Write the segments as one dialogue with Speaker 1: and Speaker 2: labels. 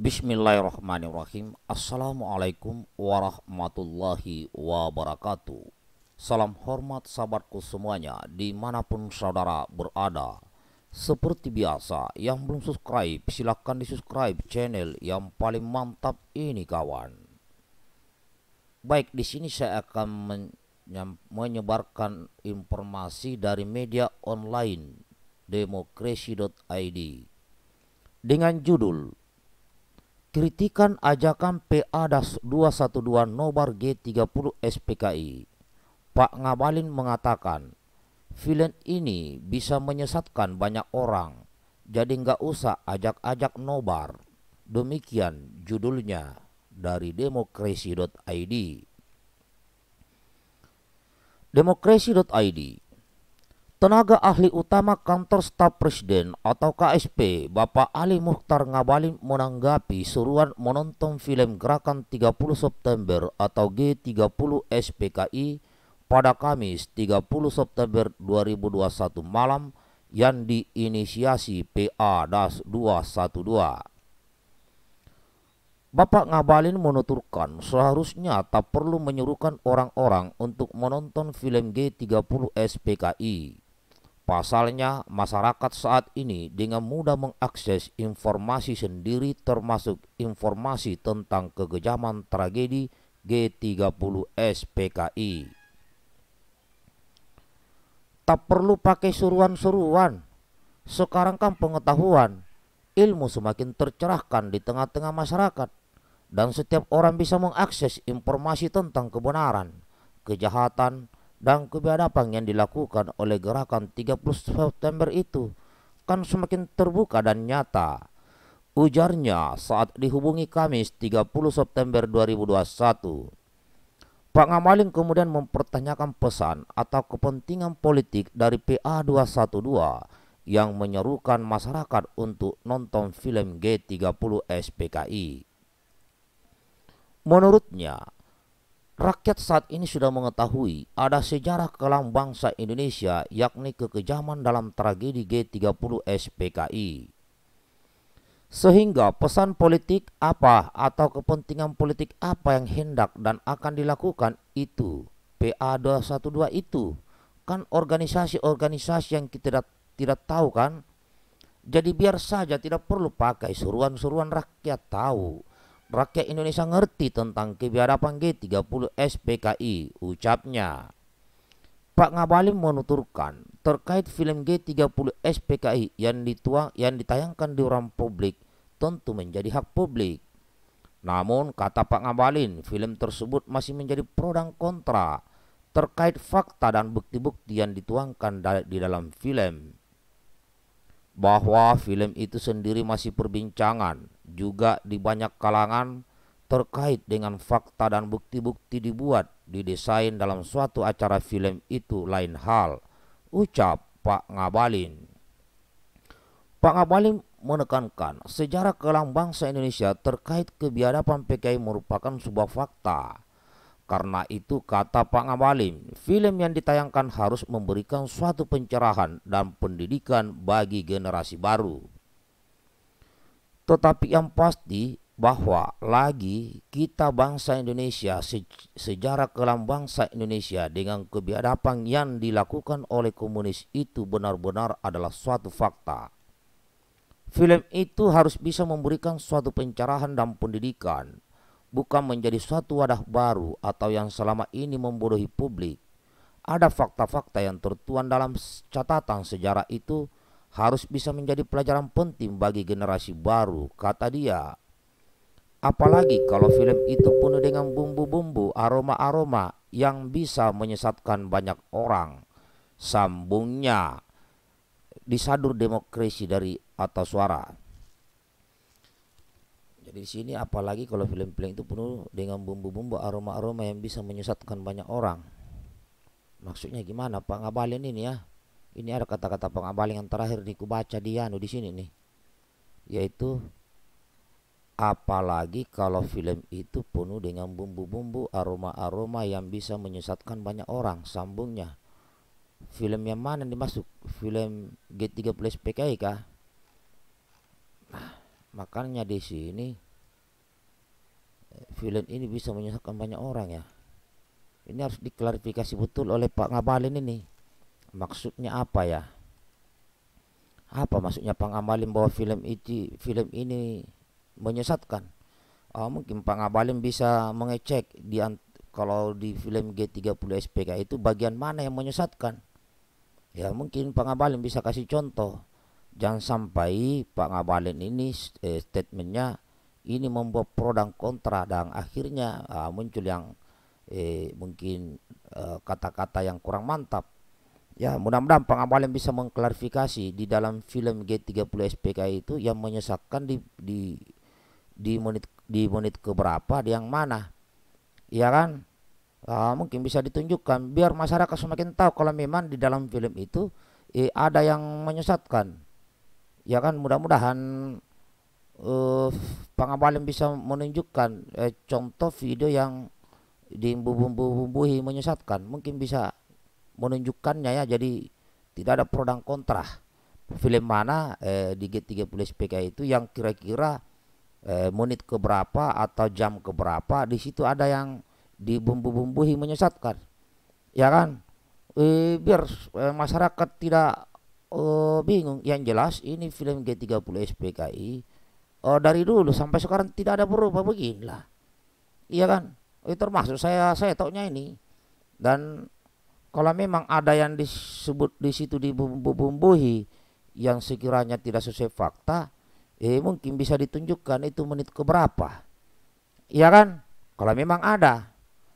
Speaker 1: Bismillahirrahmanirrahim Assalamualaikum warahmatullahi wabarakatuh Salam hormat sahabatku semuanya dimanapun saudara berada Seperti biasa yang belum subscribe silahkan di subscribe channel yang paling mantap ini kawan Baik di sini saya akan menyebarkan informasi dari media online demokrasi.id dengan judul kritikan ajakan PA 212 Nobar G30 SPKI. Pak Ngabalin mengatakan, film ini bisa menyesatkan banyak orang, jadi nggak usah ajak-ajak Nobar. Demikian judulnya dari demokrasi.id. Demokrasi.id Tenaga ahli utama kantor staf presiden atau KSP, Bapak Ali Mukhtar Ngabalin menanggapi suruhan menonton film Gerakan 30 September atau G30 SPKI pada Kamis 30 September 2021 malam yang diinisiasi PA-212. Bapak Ngabalin menuturkan seharusnya tak perlu menyuruhkan orang-orang untuk menonton film G30 SPKI Pasalnya, masyarakat saat ini dengan mudah mengakses informasi sendiri termasuk informasi tentang kegejaman tragedi G30 SPKI. Tak perlu pakai seruan-seruan. Sekarang kan pengetahuan, ilmu semakin tercerahkan di tengah-tengah masyarakat dan setiap orang bisa mengakses informasi tentang kebenaran, kejahatan, dan kebiadaban yang dilakukan oleh gerakan 30 September itu kan semakin terbuka dan nyata. Ujarnya saat dihubungi Kamis 30 September 2021. Pak Ngamalin kemudian mempertanyakan pesan atau kepentingan politik dari PA212 yang menyerukan masyarakat untuk nonton film G30 SPKI. Menurutnya, Rakyat saat ini sudah mengetahui ada sejarah kelam bangsa Indonesia yakni kekejaman dalam tragedi G30 SPKI. Sehingga pesan politik apa atau kepentingan politik apa yang hendak dan akan dilakukan itu PA212 itu kan organisasi-organisasi yang kita tidak, tidak tahu kan jadi biar saja tidak perlu pakai suruhan suruhan rakyat tahu rakyat Indonesia ngerti tentang kebiadaban G30 SPKI, ucapnya. Pak Ngabalin menuturkan terkait film G30 SPKI yang dituang yang ditayangkan di ruang publik tentu menjadi hak publik. Namun kata Pak Ngabalin, film tersebut masih menjadi pro dan kontra terkait fakta dan bukti-bukti yang dituangkan di dalam film bahwa film itu sendiri masih perbincangan juga di banyak kalangan terkait dengan fakta dan bukti-bukti dibuat didesain dalam suatu acara film itu lain hal ucap Pak Ngabalin Pak Ngabalin menekankan sejarah kelam bangsa Indonesia terkait kebiadaban PKI merupakan sebuah fakta karena itu kata Pak Ngabalin, film yang ditayangkan harus memberikan suatu pencerahan dan pendidikan bagi generasi baru. Tetapi yang pasti bahwa lagi kita bangsa Indonesia sejarah kelam bangsa Indonesia dengan kebiadaban yang dilakukan oleh komunis itu benar-benar adalah suatu fakta. Film itu harus bisa memberikan suatu pencerahan dan pendidikan bukan menjadi suatu wadah baru atau yang selama ini membodohi publik. Ada fakta-fakta yang tertuan dalam catatan sejarah itu harus bisa menjadi pelajaran penting bagi generasi baru, kata dia. Apalagi kalau film itu penuh dengan bumbu-bumbu, aroma-aroma yang bisa menyesatkan banyak orang. Sambungnya disadur demokrasi dari atas suara. Jadi di sini apalagi kalau film-film itu penuh dengan bumbu-bumbu aroma-aroma yang bisa menyesatkan banyak orang. Maksudnya gimana Pak Ngabalin ini ya? Ini ada kata-kata pak ngabalin yang terakhir di kubaca di anu di sini nih. Yaitu apalagi kalau film itu penuh dengan bumbu-bumbu aroma-aroma yang bisa menyesatkan banyak orang sambungnya. Film yang mana dimasuk? Film G30 PKI kah? makanya di sini film eh, ini bisa menyusahkan banyak orang ya ini harus diklarifikasi betul oleh Pak Ngabalin ini maksudnya apa ya apa maksudnya Pak Ngabalin bahwa film itu film ini menyesatkan oh, mungkin Pak Ngabalin bisa mengecek di kalau di film G30 SPK itu bagian mana yang menyesatkan ya mungkin Pak Ngabalin bisa kasih contoh Jangan sampai Pak Ngabalin ini eh, statementnya ini membuat pro dan kontra dan akhirnya uh, muncul yang eh, mungkin eh, kata-kata uh, yang kurang mantap. Ya mudah-mudahan Pak Ngabalin bisa mengklarifikasi di dalam film G30 SPK itu yang menyesatkan di di di menit di menit keberapa di yang mana, ya kan? Uh, mungkin bisa ditunjukkan biar masyarakat semakin tahu kalau memang di dalam film itu eh, ada yang menyesatkan ya kan mudah-mudahan uh, eh, pengabalin bisa menunjukkan eh, contoh video yang dibumbu-bumbuhi menyesatkan mungkin bisa menunjukkannya ya jadi tidak ada pro dan kontra film mana eh, di G30 SPK itu yang kira-kira eh, menit keberapa atau jam keberapa di situ ada yang dibumbu-bumbuhi menyesatkan ya kan eh, biar eh, masyarakat tidak oh bingung yang jelas ini film G30 SPKI oh, dari dulu sampai sekarang tidak ada berubah beginilah iya kan itu eh, termasuk saya saya toknya ini dan kalau memang ada yang disebut di situ dibumbu-bumbuhi yang sekiranya tidak sesuai fakta eh mungkin bisa ditunjukkan itu menit ke berapa iya kan kalau memang ada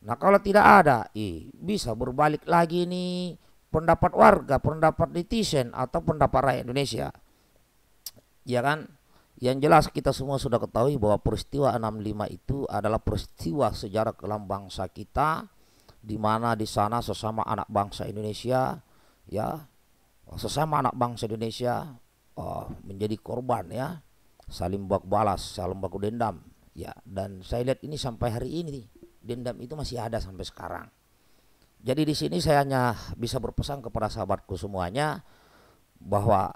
Speaker 1: nah kalau tidak ada eh bisa berbalik lagi nih pendapat warga, pendapat netizen atau pendapat rakyat Indonesia. Ya kan? Yang jelas kita semua sudah ketahui bahwa peristiwa 65 itu adalah peristiwa sejarah kelam bangsa kita di mana di sana sesama anak bangsa Indonesia ya sesama anak bangsa Indonesia oh, menjadi korban ya saling bak balas saling baku dendam ya dan saya lihat ini sampai hari ini dendam itu masih ada sampai sekarang jadi di sini saya hanya bisa berpesan kepada sahabatku semuanya bahwa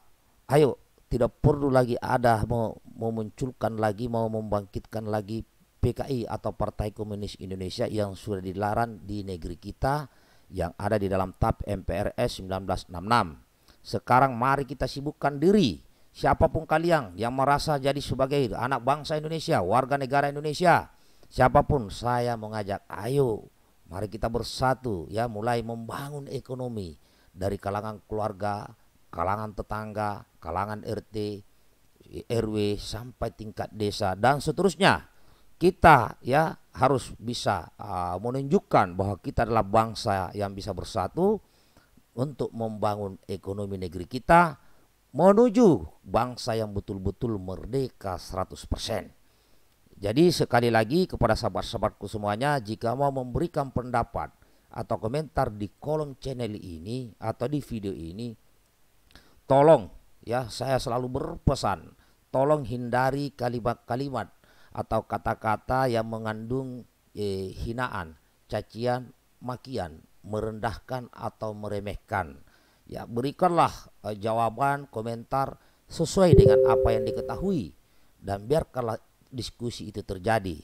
Speaker 1: ayo tidak perlu lagi ada mau memunculkan lagi mau membangkitkan lagi PKI atau Partai Komunis Indonesia yang sudah dilarang di negeri kita yang ada di dalam TAP MPRS 1966. Sekarang mari kita sibukkan diri siapapun kalian yang merasa jadi sebagai anak bangsa Indonesia, warga negara Indonesia, siapapun saya mengajak ayo Mari kita bersatu ya mulai membangun ekonomi dari kalangan keluarga, kalangan tetangga, kalangan RT, RW sampai tingkat desa dan seterusnya. Kita ya harus bisa uh, menunjukkan bahwa kita adalah bangsa yang bisa bersatu untuk membangun ekonomi negeri kita menuju bangsa yang betul-betul merdeka 100%. Jadi sekali lagi kepada sahabat-sahabatku semuanya jika mau memberikan pendapat atau komentar di kolom channel ini atau di video ini tolong ya saya selalu berpesan tolong hindari kalimat-kalimat atau kata-kata yang mengandung eh, hinaan, cacian, makian, merendahkan atau meremehkan. Ya, berikanlah eh, jawaban, komentar sesuai dengan apa yang diketahui dan biarkanlah diskusi itu terjadi.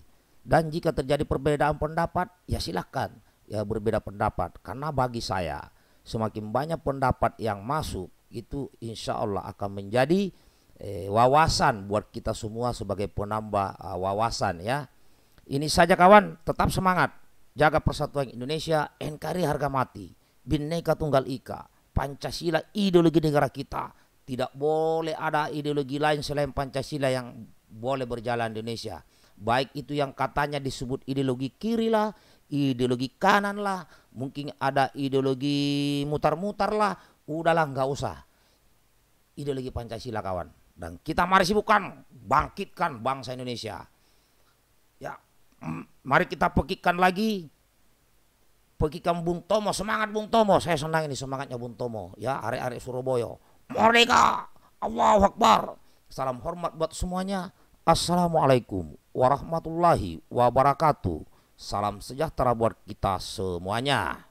Speaker 1: Dan jika terjadi perbedaan pendapat, ya silahkan ya berbeda pendapat. Karena bagi saya, semakin banyak pendapat yang masuk, itu insya Allah akan menjadi eh, wawasan buat kita semua sebagai penambah uh, wawasan ya. Ini saja kawan, tetap semangat. Jaga persatuan Indonesia, NKRI harga mati. Bineka Tunggal Ika, Pancasila ideologi negara kita. Tidak boleh ada ideologi lain selain Pancasila yang boleh berjalan di Indonesia. Baik itu yang katanya disebut ideologi kiri lah, ideologi kanan lah, mungkin ada ideologi mutar-mutar lah, udahlah nggak usah. Ideologi Pancasila kawan. Dan kita mari sibukkan, bangkitkan bangsa Indonesia. Ya, mari kita pekikan lagi pekikan Bung Tomo, semangat Bung Tomo. Saya senang ini semangatnya Bung Tomo, ya arek-arek Surabaya. Merdeka, Allahu Akbar. Salam hormat buat semuanya. Assalamualaikum warahmatullahi wabarakatuh. Salam sejahtera buat kita semuanya.